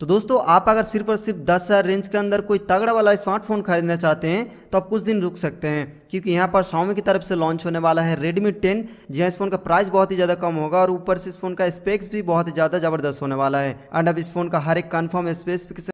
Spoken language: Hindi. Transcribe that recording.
तो दोस्तों आप अगर सिर्फ और सिर्फ दस हज़ार रेंज के अंदर कोई तगड़ा वाला स्मार्टफोन खरीदना चाहते हैं तो आप कुछ दिन रुक सकते हैं क्योंकि यहाँ पर स्वामी की तरफ से लॉन्च होने वाला है रेडमी टेन जी इस फ़ोन का प्राइस बहुत ही ज़्यादा कम होगा और ऊपर से इस फोन का स्पेक्स भी बहुत ही ज़्यादा ज़बरदस्त होने वाला है एंड अब इस फोन का हर एक कन्फर्म स्पेसिफिकेशन